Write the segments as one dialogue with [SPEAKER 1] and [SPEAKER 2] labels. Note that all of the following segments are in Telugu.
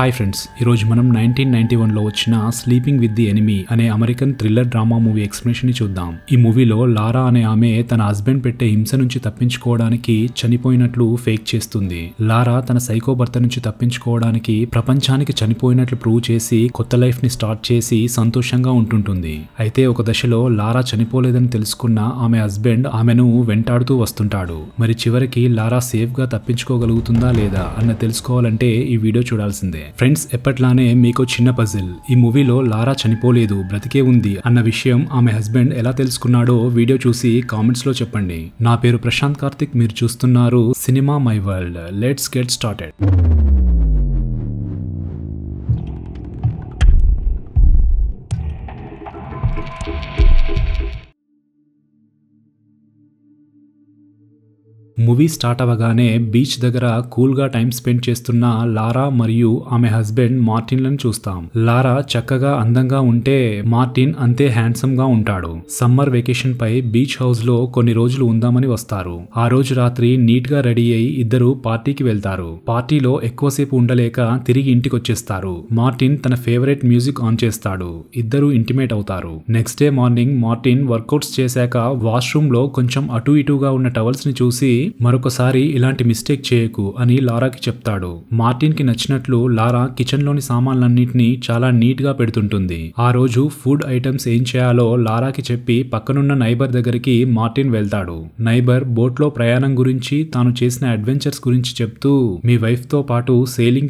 [SPEAKER 1] హాయ్ ఫ్రెండ్స్ ఈరోజు మనం నైన్టీన్ నైన్టీ వన్లో వచ్చిన స్లీపింగ్ విత్ ది ఎనిమీ అనే అమెరికన్ థ్రిల్లర్ డ్రామా మూవీ ఎక్స్ప్లెనేషన్ని చూద్దాం ఈ మూవీలో లారా అనే ఆమె తన హస్బెండ్ పెట్టే హింస నుంచి తప్పించుకోవడానికి చనిపోయినట్లు ఫేక్ చేస్తుంది లారా తన సైకో భర్త నుంచి తప్పించుకోవడానికి ప్రపంచానికి చనిపోయినట్లు ప్రూవ్ చేసి కొత్త లైఫ్ ని స్టార్ట్ చేసి సంతోషంగా ఉంటుంటుంది అయితే ఒక దశలో లారా చనిపోలేదని తెలుసుకున్న ఆమె హస్బెండ్ ఆమెను వెంటాడుతూ వస్తుంటాడు మరి చివరికి లారా సేఫ్ గా తప్పించుకోగలుగుతుందా లేదా అన్న తెలుసుకోవాలంటే ఈ వీడియో చూడాల్సిందే ఫ్రెండ్స్ ఎప్పట్లానే మీకు చిన్న పజిల్ ఈ మూవీలో లారా చనిపోలేదు బ్రతికే ఉంది అన్న విషయం ఆమె హస్బెండ్ ఎలా తెలుసుకున్నాడో వీడియో చూసి కామెంట్స్ లో చెప్పండి నా పేరు ప్రశాంత్ కార్తిక్ మీరు చూస్తున్నారు cinema my world let's get started movie start అవ్వగానే బీచ్ దగ్గర కూల్గా టైం స్పెండ్ చేస్తున్న లారా మరియు ఆమె హస్బెండ్ మార్టిన్లను చూస్తాం లారా చక్కగా అందంగా ఉంటే మార్టిన్ అంతే హ్యాండ్సమ్ గా ఉంటాడు సమ్మర్ వెకేషన్ పై బీచ్ హౌస్ లో కొన్ని రోజులు ఉందామని వస్తారు ఆ రోజు రాత్రి నీట్ గా రెడీ అయి ఇద్దరు పార్టీకి వెళ్తారు పార్టీలో ఎక్కువసేపు ఉండలేక తిరిగి ఇంటికి వచ్చేస్తారు మార్టిన్ తన ఫేవరెట్ మ్యూజిక్ ఆన్ చేస్తాడు ఇద్దరు ఇంటిమేట్ అవుతారు next day morning Martin workouts చేశాక వాష్రూమ్ లో కొంచెం అటు ఇటుగా ఉన్న టవల్స్ ని చూసి మరొకసారి ఇలాంటి మిస్టేక్ చేయకు అని లారాకి చెప్తాడు మార్టిన్కి నచ్చినట్లు లారా కిచెన్లోని సామాన్లన్నింటినీ చాలా నీట్గా పెడుతుంటుంది ఆ రోజు ఫుడ్ ఐటమ్స్ ఏం చేయాలో లారాకి చెప్పి పక్కనున్న నైబర్ దగ్గరికి మార్టిన్ వెళ్తాడు నైబర్ బోట్లో ప్రయాణం గురించి తాను చేసిన అడ్వెంచర్స్ గురించి చెప్తూ మీ వైఫ్తో పాటు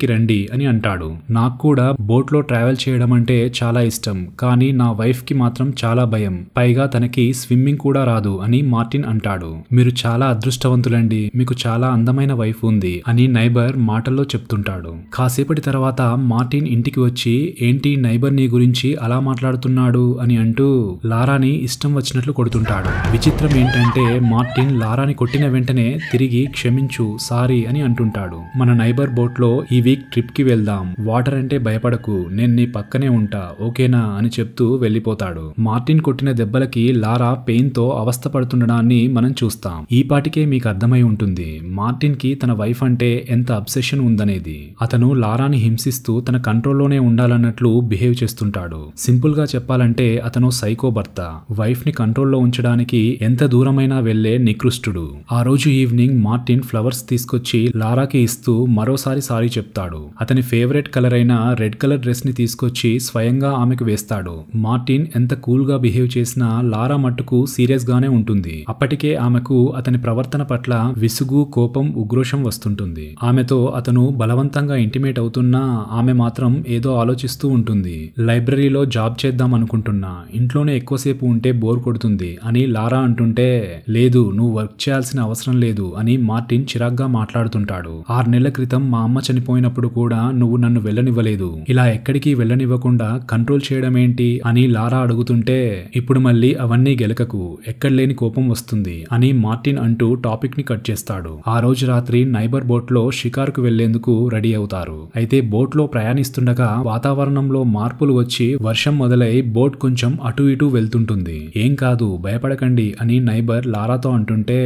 [SPEAKER 1] కి రండి అని అంటాడు నాకు కూడా బోట్లో ట్రావెల్ చేయడం అంటే చాలా ఇష్టం కానీ నా వైఫ్కి మాత్రం చాలా భయం పైగా తనకి స్విమ్మింగ్ కూడా రాదు అని మార్టిన్ అంటాడు మీరు చాలా అదృష్టవంతులు వదలండి మీకు చాలా అందమైన వైఫ్ ఉంది అని నైబర్ మాటల్లో చెప్తుంటాడు కాసేపటి తర్వాత మార్టిన్ ఇంటికి వచ్చి ఏంటి నైబర్ నీ గురించి అలా మాట్లాడుతున్నాడు అని అంటూ లారాని ఇష్టం వచ్చినట్లు కొడుతుంటాడు విచిత్రం ఏంటంటే మార్టిన్ లారాని కొట్టిన వెంటనే తిరిగి క్షమించు సారీ అని అంటుంటాడు మన నైబర్ బోట్ లో ఈ వీక్ ట్రిప్ కి వెళ్దాం వాటర్ అంటే భయపడకు నేను నీ పక్కనే ఉంటా ఓకేనా అని చెప్తూ వెళ్లిపోతాడు మార్టిన్ కొట్టిన దెబ్బలకి లారా పెయిన్ తో అవస్థ పడుతుండడాన్ని మనం చూస్తాం ఈ పాటికే మీకు అర్థమై ఉంటుంది మార్టిన్కి తన వైఫ్ అంటే ఎంత అబ్సెషన్ ఉందనేది అతను లారాని హింసిస్తూ తన కంట్రోల్లోనే ఉండాలన్నట్లు బిహేవ్ చేస్తుంటాడు సింపుల్గా చెప్పాలంటే అతను సైకో భర్త వైఫ్ని కంట్రోల్లో ఉంచడానికి ఎంత దూరమైనా వెళ్లే నికృష్టుడు ఆ రోజు ఈవినింగ్ మార్టిన్ ఫ్లవర్స్ తీసుకొచ్చి లారాకి ఇస్తూ మరోసారి సారీ చెప్తాడు అతని ఫేవరెట్ కలర్ అయిన రెడ్ కలర్ డ్రెస్ ని తీసుకొచ్చి స్వయంగా ఆమెకు వేస్తాడు మార్టిన్ ఎంత కూల్ గా బిహేవ్ చేసినా లారా మట్టుకు సీరియస్ గానే ఉంటుంది అప్పటికే ఆమెకు అతని ప్రవర్తన పట్ల పట్ల విసుగు కోపం ఉగ్రోషం వస్తుంటుంది ఆమెతో అతను బలవంతంగా ఇంటిమేట్ అవుతున్నా ఆమె మాత్రం ఏదో ఆలోచిస్తూ ఉంటుంది లైబ్రరీలో జాబ్ చేద్దాం అనుకుంటున్నా ఇంట్లోనే ఎక్కువసేపు ఉంటే బోర్ కొడుతుంది అని లారా అంటుంటే లేదు నువ్వు వర్క్ చేయాల్సిన అవసరం లేదు అని మార్టిన్ చిరాగ్గా మాట్లాడుతుంటాడు ఆరు నెలల క్రితం మా అమ్మ చనిపోయినప్పుడు కూడా నువ్వు నన్ను వెళ్ళనివ్వలేదు ఇలా ఎక్కడికి వెళ్ళనివ్వకుండా కంట్రోల్ చేయడం ఏంటి అని లారా అడుగుతుంటే ఇప్పుడు మళ్ళీ అవన్నీ గెలకకు ఎక్కడ లేని కోపం వస్తుంది అని మార్టిన్ అంటూ టాపిక్ ని కట్ చేస్తాడు ఆ రోజు రాత్రి నైబర్ బోట్లో షికార్కు వెళ్లేందుకు రెడీ అవుతారు అయితే బోట్లో ప్రయాణిస్తుండగా వాతావరణంలో మార్పులు వచ్చి వర్షం మొదలై బోట్ కొంచెం అటు ఇటు వెళ్తుంటుంది ఏం కాదు భయపడకండి అని నైబర్ లారాతో అంటుంటే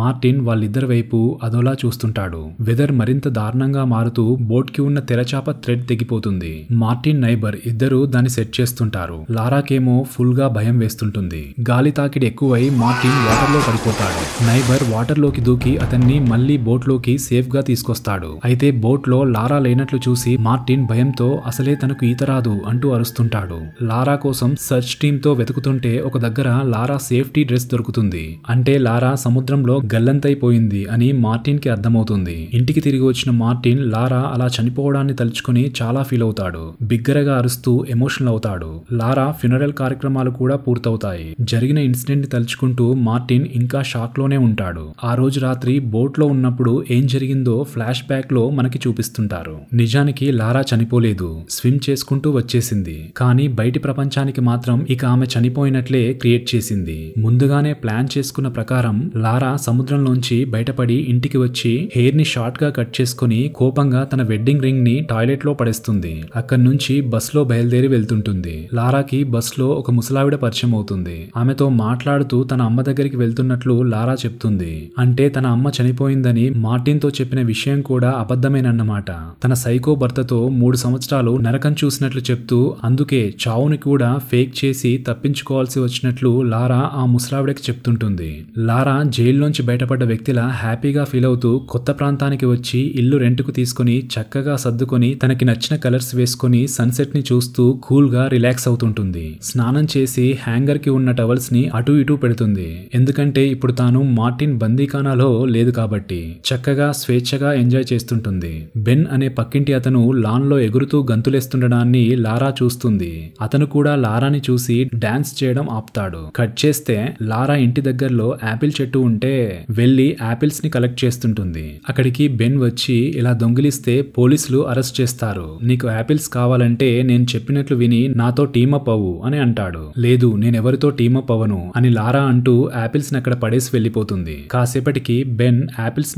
[SPEAKER 1] మార్టిన్ వాళ్ళిద్దరి వైపు అదోలా చూస్తుంటాడు వెదర్ మరింత దారుణంగా మారుతూ బోట్ కి ఉన్న తెరచాప థ్రెడ్ తెగిపోతుంది మార్టిన్ నైబర్ ఇద్దరు దాన్ని సెట్ చేస్తుంటారు లారాకేమో ఫుల్ గా భయం వేస్తుంటుంది గాలి తాకిడి ఎక్కువై మార్టిన్ వాటర్ లో పడిపోతాడు నైబర్ వాటర్ లోకి బోట్లోకి దూకి అతన్ని మళ్లీ బోట్లోకి సేఫ్గా తీసుకొస్తాడు అయితే బోట్లో లారా లేనట్లు చూసి మార్టిన్ భయంతో అసలే తనకు ఈత రాదు అంటూ అరుస్తుంటాడు లారా కోసం సర్చ్ తో వెతుకుతుంటే ఒక దగ్గర లారా సేఫ్టీ డ్రెస్ దొరుకుతుంది అంటే లారా సముద్రంలో గల్లంతైపోయింది అని మార్టిన్ కి అర్థమవుతుంది ఇంటికి తిరిగి వచ్చిన మార్టిన్ లారా అలా చనిపోవడాన్ని తలుచుకుని చాలా ఫీల్ అవుతాడు బిగ్గరగా అరుస్తూ ఎమోషనల్ అవుతాడు లారా ఫ్యూనరల్ కార్యక్రమాలు కూడా పూర్తవుతాయి జరిగిన ఇన్సిడెంట్ ని తలుచుకుంటూ మార్టిన్ ఇంకా షాక్ లోనే ఉంటాడు ఆ రోజు రోజు రాత్రి బోట్లో ఉన్నప్పుడు ఏం జరిగిందో ఫ్లాష్ బ్యాక్ లో మనకి చూపిస్తుంటారు నిజానికి లారా చనిపోలేదు స్విమ్ చేసుకుంటూ వచ్చేసింది కానీ బయటి ప్రపంచానికి మాత్రం ఇక ఆమె చనిపోయినట్లే క్రియేట్ చేసింది ముందుగానే ప్లాన్ చేసుకున్న ప్రకారం లారా సముద్రంలోంచి బయటపడి ఇంటికి వచ్చి హెయిర్ ని షార్ట్ గా కట్ చేసుకుని కోపంగా తన వెడ్డింగ్ రింగ్ ని టాయిలెట్ లో పడేస్తుంది అక్కడి నుంచి బస్ లో బయలుదేరి వెళ్తుంటుంది లారాకి బస్ లో ఒక ముసలావిడ పరిచయం అవుతుంది ఆమెతో మాట్లాడుతూ తన అమ్మ దగ్గరికి వెళ్తున్నట్లు లారా చెప్తుంది అంటే అంటే తన అమ్మ చనిపోయిందని మార్టిన్తో చెప్పిన విషయం కూడా అబద్ధమేనన్నమాట తన సైకో భర్తతో మూడు సంవత్సరాలు నరకం చూసినట్లు చెప్తూ అందుకే చావుని కూడా ఫేక్ చేసి తప్పించుకోవాల్సి వచ్చినట్లు లారా ఆ ముసలావిడకి చెప్తుంటుంది లారా జైల్లోంచి బయటపడ్డ వ్యక్తిలా హ్యాపీగా ఫీల్ అవుతూ కొత్త ప్రాంతానికి వచ్చి ఇల్లు రెంట్కు తీసుకుని చక్కగా సర్దుకొని తనకి నచ్చిన కలర్స్ వేసుకుని సన్సెట్ ని చూస్తూ గా రిలాక్స్ అవుతుంటుంది స్నానం చేసి హ్యాంగర్ కి ఉన్న టవల్స్ ని అటు ఇటు పెడుతుంది ఎందుకంటే ఇప్పుడు తాను మార్టిన్ బందీకా తెలంగాణలో లేదు కాబట్టి చక్కగా స్వేచ్ఛగా ఎంజాయ్ చేస్తుంటుంది బెన్ అనే పక్కింటి అతను లాన్లో ఎగురుతూ గంతులేస్తుండడాన్ని లారా చూస్తుంది అతను కూడా లారాని చూసి డాన్స్ చేయడం ఆపుతాడు కట్ చేస్తే లారా ఇంటి దగ్గరలో యాపిల్ చెట్టు ఉంటే వెళ్లి యాపిల్స్ ని కలెక్ట్ చేస్తుంటుంది అక్కడికి బెన్ వచ్చి ఇలా దొంగిలిస్తే పోలీసులు అరెస్ట్ చేస్తారు నీకు యాపిల్స్ కావాలంటే నేను చెప్పినట్లు విని నాతో టీమప్ అవ్వు అని అంటాడు లేదు నేనెవరితో టీమప్ అవ్వను అని లారా అంటూ యాపిల్స్ ని అక్కడ పడేసి వెళ్ళిపోతుంది కాసేపటి అయినప్పటికీ బెన్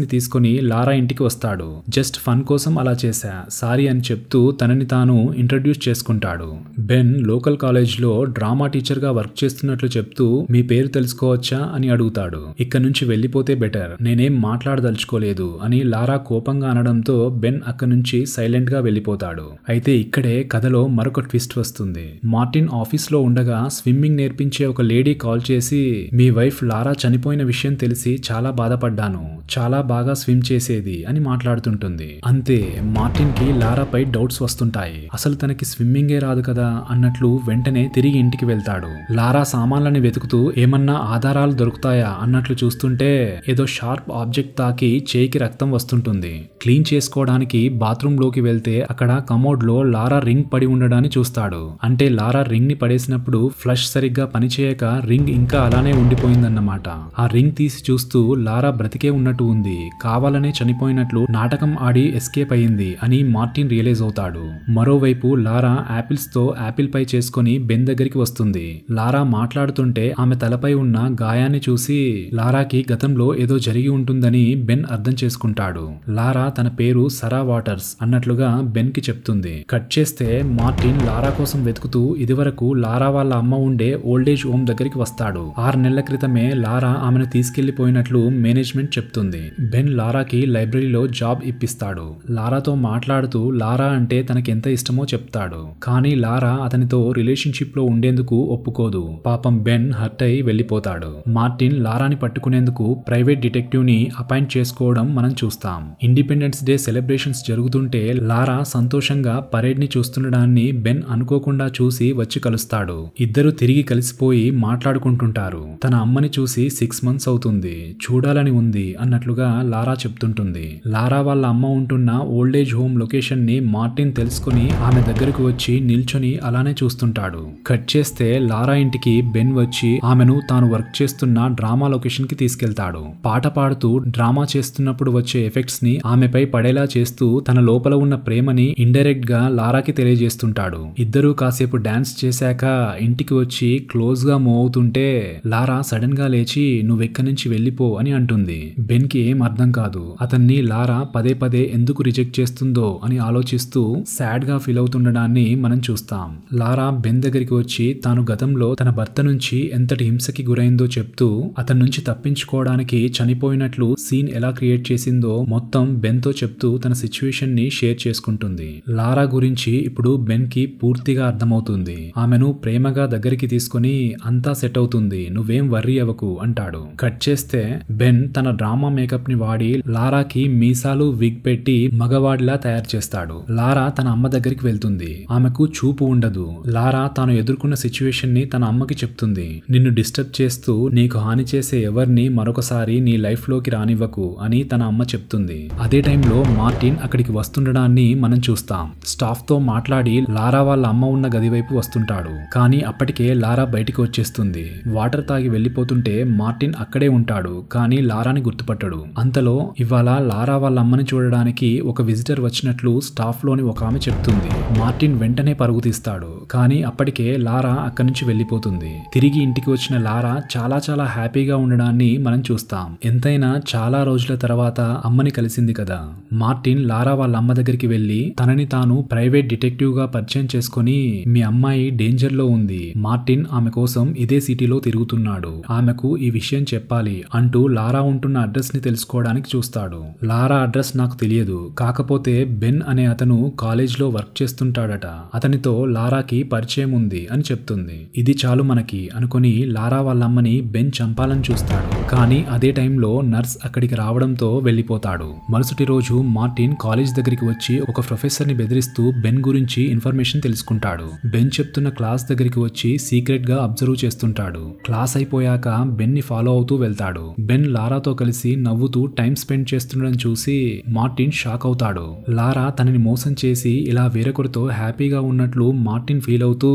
[SPEAKER 1] ని తీసుకుని లారా ఇంటికి వస్తాడు జస్ట్ ఫన్ కోసం అలా చేశా సారీ అని చెప్తూ తనని తాను ఇంట్రడ్యూస్ చేసుకుంటాడు బెన్ లోకల్ కాలేజ్లో డ్రామా టీచర్గా వర్క్ చేస్తున్నట్లు చెప్తూ మీ పేరు తెలుసుకోవచ్చా అని అడుగుతాడు ఇక్కడ నుంచి వెళ్ళిపోతే బెటర్ నేనేం మాట్లాడదలుచుకోలేదు అని లారా కోపంగా అనడంతో బెన్ అక్కడి నుంచి సైలెంట్ గా వెళ్ళిపోతాడు అయితే ఇక్కడే కథలో మరొక ట్విస్ట్ వస్తుంది మార్టిన్ ఆఫీస్లో ఉండగా స్విమ్మింగ్ నేర్పించే ఒక లేడీ కాల్ చేసి మీ వైఫ్ లారా చనిపోయిన విషయం తెలిసి చాలా బాధపడ్డాను చాలా బాగా స్విమ్ చేసేది అని మాట్లాడుతుంటుంది అంతే మార్టిన్ కి లారాపై డౌట్స్ వస్తుంటాయి అసలు తనకి స్విమ్మింగే రాదు కదా అన్నట్లు వెంటనే తిరిగి ఇంటికి వెళ్తాడు లారా సామాన్లని వెతుకుతూ ఏమన్నా ఆధారాలు దొరుకుతాయా అన్నట్లు చూస్తుంటే ఏదో షార్ప్ ఆబ్జెక్ట్ తాకి చేయికి రక్తం వస్తుంటుంది క్లీన్ చేసుకోవడానికి బాత్రూమ్ లోకి వెళ్తే అక్కడ కమోడ్ లో లారా రింగ్ పడి ఉండడాన్ని చూస్తాడు అంటే లారా రింగ్ ని పడేసినప్పుడు ఫ్లష్ సరిగ్గా పనిచేయక రింగ్ ఇంకా అలానే ఉండిపోయిందన్నమాట ఆ రింగ్ తీసి చూస్తూ లారా బ్రతికే ఉన్నట్టు ఉంది కావాలనే చనిపోయినట్లు నాటకం ఆడి ఎస్కేప్ అయింది అని మార్టిన్ రియలైజ్ అవుతాడు మరోవైపు లారా యాపిల్స్ తో యాపిల్ పై చేసుకుని బెన్ దగ్గరికి వస్తుంది లారా మాట్లాడుతుంటే ఆమె తలపై ఉన్న గాయాన్ని చూసి లారాకి గతంలో ఏదో జరిగి ఉంటుందని బెన్ అర్థం చేసుకుంటాడు లారా తన పేరు సరా వాటర్స్ అన్నట్లుగా బెన్ కి చెప్తుంది కట్ చేస్తే మార్టిన్ లారా కోసం వెతుకుతూ ఇదివరకు లారా వాళ్ళ అమ్మ ఉండే ఓల్డేజ్ హోమ్ దగ్గరికి వస్తాడు ఆరు నెలల క్రితమే లారా ఆమెను తీసుకెళ్లిపోయినట్లు మేనేజ్మెంట్ చెప్తుంది బెన్ లారాకి లైబ్రరీలో జాబ్ ఇప్పిస్తాడు లారాతో మాట్లాడుతూ లారా అంటే తనకెంత ఇష్టమో చెప్తాడు కానీ లారా అతనితో రిలేషన్షిప్లో ఉండేందుకు ఒప్పుకోదు పాపం బెన్ హర్ట్ అయి వెళ్ళిపోతాడు మార్టిన్ లారాని పట్టుకునేందుకు ప్రైవేట్ డిటెక్టివ్ని అపాయింట్ చేసుకోవడం మనం చూస్తాం ఇండిపెండెన్స్ డే సెలబ్రేషన్స్ జరుగుతుంటే లారా సంతోషంగా పరేడ్ని చూస్తుండడాన్ని బెన్ అనుకోకుండా చూసి వచ్చి కలుస్తాడు ఇద్దరు తిరిగి కలిసిపోయి మాట్లాడుకుంటుంటారు తన అమ్మని చూసి సిక్స్ మంత్స్ అవుతుంది చూడాలి చేయాలని ఉంది అన్నట్లుగా లారా చెప్తుంటుంది లారా వాళ్ళ అమ్మ ఉంటున్న ఓల్డేజ్ హోమ్ లొకేషన్ ని మార్టిన్ తెలుసుకుని ఆమె దగ్గరకు వచ్చి నిల్చొని అలానే చూస్తుంటాడు కట్ చేస్తే లారా ఇంటికి బెన్ వచ్చి ఆమెను తాను వర్క్ చేస్తున్న డ్రామా లొకేషన్ కి తీసుకెళ్తాడు పాట పాడుతూ డ్రామా చేస్తున్నప్పుడు వచ్చే ఎఫెక్ట్స్ ని ఆమెపై పడేలా చేస్తూ తన లోపల ఉన్న ప్రేమని ఇండైరెక్ట్ గా లారాకి తెలియజేస్తుంటాడు ఇద్దరూ కాసేపు డాన్స్ చేశాక ఇంటికి వచ్చి క్లోజ్ గా మూవ్ అవుతుంటే లారా సడన్ గా లేచి నువ్వెక్క నుంచి వెళ్ళిపో అని అంటుంది బెన్కి ఏం అర్థం కాదు అతన్ని లారా పదే పదే ఎందుకు రిజెక్ట్ చేస్తుందో అని ఆలోచిస్తూ సాడ్ గా ఫీల్ అవుతుండడాన్ని మనం చూస్తాం లారా బెన్ దగ్గరికి వచ్చి తాను గతంలో తన భర్త నుంచి ఎంతటి హింసకి గురైందో చెప్తూ అతని నుంచి తప్పించుకోవడానికి చనిపోయినట్లు సీన్ ఎలా క్రియేట్ చేసిందో మొత్తం బెన్ తో చెప్తూ తన సిచ్యువేషన్ ని షేర్ చేసుకుంటుంది లారా గురించి ఇప్పుడు బెన్ కి పూర్తిగా అర్థమవుతుంది ఆమెను ప్రేమగా దగ్గరికి తీసుకుని అంతా సెట్ అవుతుంది నువ్వేం వర్రీ అవ్వకు అంటాడు కట్ చేస్తే బెన్ బెన్ తన డ్రామా మేకప్ని వాడి లారాకి మీసాలు విగ్ పెట్టి మగవాడిలా తయారు చేస్తాడు లారా తన అమ్మ దగ్గరికి వెళ్తుంది ఆమెకు చూపు ఉండదు లారా తాను ఎదుర్కొన్న సిచ్యువేషన్ ని తన అమ్మకి చెప్తుంది నిన్ను డిస్టర్బ్ చేస్తూ నీకు హాని చేసే ఎవరిని మరొకసారి నీ లైఫ్ లోకి రానివ్వకు అని తన అమ్మ చెప్తుంది అదే టైంలో మార్టిన్ అక్కడికి వస్తుండడాన్ని మనం చూస్తాం స్టాఫ్ తో మాట్లాడి లారా వాళ్ళ అమ్మ ఉన్న గది వైపు వస్తుంటాడు కానీ అప్పటికే లారా బయటికి వచ్చేస్తుంది వాటర్ తాగి వెళ్లిపోతుంటే మార్టిన్ అక్కడే ఉంటాడు కానీ కానీ లారాని గుర్తుపట్టాడు అంతలో ఇవాళ లారా వాళ్ళ అమ్మని చూడడానికి ఒక విజిటర్ వచ్చినట్లు స్టాఫ్లోని ఒక ఆమె చెప్తుంది మార్టిన్ వెంటనే పరుగు తీస్తాడు కానీ అప్పటికే లారా అక్కడి నుంచి వెళ్ళిపోతుంది తిరిగి ఇంటికి వచ్చిన లారా చాలా చాలా హ్యాపీగా ఉండడాన్ని మనం చూస్తాం ఎంతైనా చాలా రోజుల తర్వాత అమ్మని కలిసింది కదా మార్టిన్ లారా వాళ్ళ అమ్మ దగ్గరికి వెళ్ళి తనని తాను ప్రైవేట్ డిటెక్టివ్ గా పరిచయం చేసుకుని మీ అమ్మాయి డేంజర్ లో ఉంది మార్టిన్ ఆమె కోసం ఇదే సిటీలో తిరుగుతున్నాడు ఆమెకు ఈ విషయం చెప్పాలి అంటూ లారా లారా ఉంటున్న అడ్రస్ని తెలుసుకోవడానికి చూస్తాడు లారా అడ్రస్ నాకు తెలియదు కాకపోతే బెన్ అనే అతను కాలేజ్లో వర్క్ చేస్తుంటాడట అతనితో లారాకి పరిచయం ఉంది అని చెప్తుంది ఇది చాలు మనకి అనుకుని లారా వాళ్ళమ్మని బెన్ చంపాలని చూస్తాడు కానీ అదే టైంలో నర్స్ అక్కడికి రావడంతో వెళ్ళిపోతాడు మరుసటి రోజు మార్టిన్ కాలేజ్ దగ్గరికి వచ్చి ఒక ప్రొఫెసర్ని బెదిరిస్తూ బెన్ గురించి ఇన్ఫర్మేషన్ తెలుసుకుంటాడు బెన్ చెప్తున్న క్లాస్ దగ్గరికి వచ్చి సీక్రెట్ గా అబ్జర్వ్ చేస్తుంటాడు క్లాస్ అయిపోయాక బెన్ ని ఫాలో అవుతూ వెళ్తాడు బెన్ లారాతో కలిసి నవ్వుతూ టైం స్పెండ్ చేస్తుండడం చూసి మార్టిన్ షాక్ అవుతాడు లారా తనని మోసం చేసి ఇలా వేరొకరితో హ్యాపీగా ఉన్నట్లు మార్టిన్ ఫీల్ అవుతూ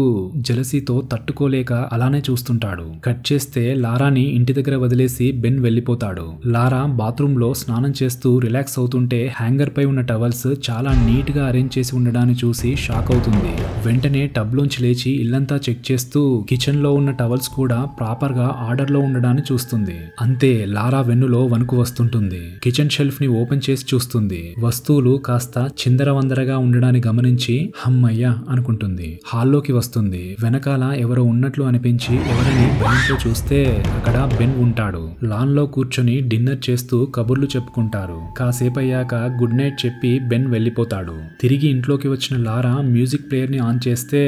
[SPEAKER 1] జలసీతో తట్టుకోలేక అలానే చూస్తుంటాడు కట్ చేస్తే లారాని ఇంటి దగ్గర వదిలేసి బెన్ వెళ్ళిపోతాడు లారా బాత్రూమ్ లో స్నానం చేస్తూ రిలాక్స్ అవుతుంటే హ్యాంగర్ పై ఉన్న టవల్స్ చాలా నీట్ గా అరేంజ్ చేసి ఉండడాన్ని చూసి షాక్ అవుతుంది వెంటనే టబ్ లోంచి లేచి ఇల్లంతా చెక్ చేస్తూ కిచెన్ లో ఉన్న టవల్స్ కూడా ప్రాపర్ గా ఆర్డర్ లో ఉండడాన్ని చూస్తుంది అంతే లారా సారా వెన్నులో వణుకు వస్తుంటుంది కిచెన్ షెల్ఫ్ ని ఓపెన్ చేసి చూస్తుంది వస్తువులు కాస్త చిందరవందరగా ఉండడాన్ని గమనించి హమ్మయ్య అనుకుంటుంది హాల్లోకి వస్తుంది వెనకాల ఎవరో ఉన్నట్లు అనిపించి ఎవరిని భయంతో చూస్తే అక్కడ బెన్ ఉంటాడు లాన్ లో కూర్చొని డిన్నర్ చేస్తూ కబుర్లు చెప్పుకుంటారు కాసేపు అయ్యాక గుడ్ నైట్ చెప్పి బెన్ వెళ్లిపోతాడు తిరిగి ఇంట్లోకి వచ్చిన లారా మ్యూజిక్ ప్లేయర్ ని ఆన్ చేస్తే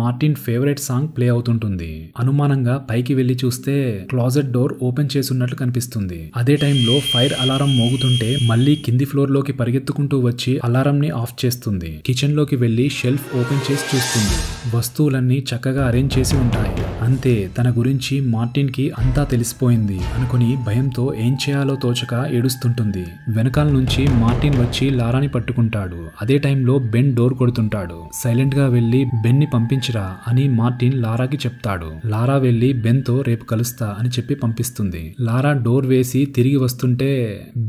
[SPEAKER 1] మార్టిన్ ఫేవరెట్ సాంగ్ ప్లే అవుతుంటుంది అనుమానంగా పైకి వెళ్లి చూస్తే క్లాజెట్ డోర్ ఓపెన్ చేసున్నట్లు కనిపిస్తుంది చేస్తుంది అదే టైంలో ఫైర్ అలారం మోగుతుంటే మళ్ళీ కింది ఫ్లోర్ లోకి పరిగెత్తుకుంటూ వచ్చి అలారం ని ఆఫ్ చేస్తుంది కిచెన్ లోకి వెళ్లి షెల్ఫ్ ఓపెన్ చేసి చూస్తుంది వస్తువులన్నీ చక్కగా అరేంజ్ చేసి ఉంటాయి అంతే తన గురించి మార్టిన్కి అంతా తెలిసిపోయింది అనుకుని భయంతో ఏం చేయాలో తోచక ఏడుస్తుంటుంది వెనకాల నుంచి మార్టిన్ వచ్చి లారాని పట్టుకుంటాడు అదే టైంలో బెన్ డోర్ కొడుతుంటాడు సైలెంట్గా వెళ్ళి బెన్ని పంపించరా అని మార్టిన్ లారాకి చెప్తాడు లారా వెళ్ళి బెన్తో రేపు కలుస్తా అని చెప్పి పంపిస్తుంది లారా డోర్ వేసి తిరిగి వస్తుంటే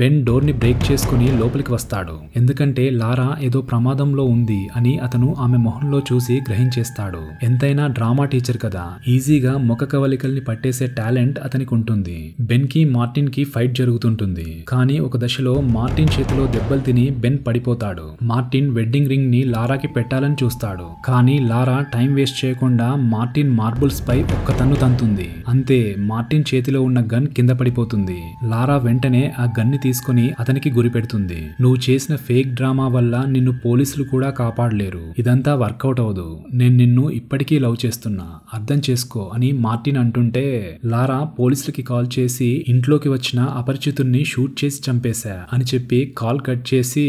[SPEAKER 1] బెన్ డోర్ని బ్రేక్ చేసుకుని లోపలికి వస్తాడు ఎందుకంటే లారా ఏదో ప్రమాదంలో ఉంది అని అతను ఆమె మొహంలో చూసి గ్రహించేస్తాడు ఎంతైనా డ్రామా టీచర్ కదా ఈజీ ఈజీగా ముఖ కవలికల్ని పట్టేసే టాలెంట్ అతనికి ఉంటుంది బెన్ కి మార్టిన్ కి ఫైట్ జరుగుతుంటుంది కానీ ఒక దశలో మార్టిన్ చేతిలో దెబ్బలు తిని బెన్ పడిపోతాడు మార్టిన్ వెడ్డింగ్ రింగ్ ని లారాకి పెట్టాలని చూస్తాడు కానీ లారా టైం వేస్ట్ చేయకుండా మార్టిన్ మార్బుల్స్ పై ఒక్క తన్ను తంతుంది అంతే మార్టిన్ చేతిలో ఉన్న గన్ కింద పడిపోతుంది లారా వెంటనే ఆ గన్ని తీసుకుని అతనికి గురిపెడుతుంది నువ్వు చేసిన ఫేక్ డ్రామా వల్ల నిన్ను పోలీసులు కూడా కాపాడలేరు ఇదంతా వర్కౌట్ అవదు నేను నిన్ను ఇప్పటికీ లవ్ చేస్తున్నా అర్థం చేసుకో చేసుకో అని మార్టిన్ అంటుంటే లారా పోలీసులకి కాల్ చేసి ఇంట్లోకి వచ్చిన అపరిచితుడిని షూట్ చేసి చంపేశా అని చెప్పి కాల్ కట్ చేసి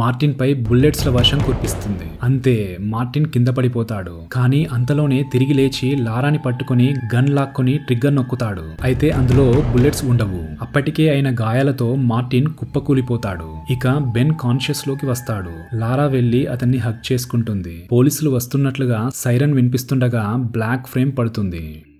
[SPEAKER 1] మార్టిన్ పై బుల్లెట్స్ ల వర్షం కురిపిస్తుంది అంతే మార్టిన్ కింద పడిపోతాడు కానీ అంతలోనే తిరిగి లేచి లారాని పట్టుకుని గన్ లాక్కొని ట్రిగ్గర్ నొక్కుతాడు అయితే అందులో బుల్లెట్స్ ఉండవు అప్పటికే అయిన గాయాలతో మార్టిన్ కుప్పకూలిపోతాడు ఇక బెన్ కాన్షియస్ లోకి వస్తాడు లారా వెళ్లి అతన్ని హక్ చేసుకుంటుంది పోలీసులు వస్తున్నట్లుగా సైరన్ వినిపిస్తుండగా బ్లాక్ ఫ్రేమ్ పడుతుంది వస్తుంది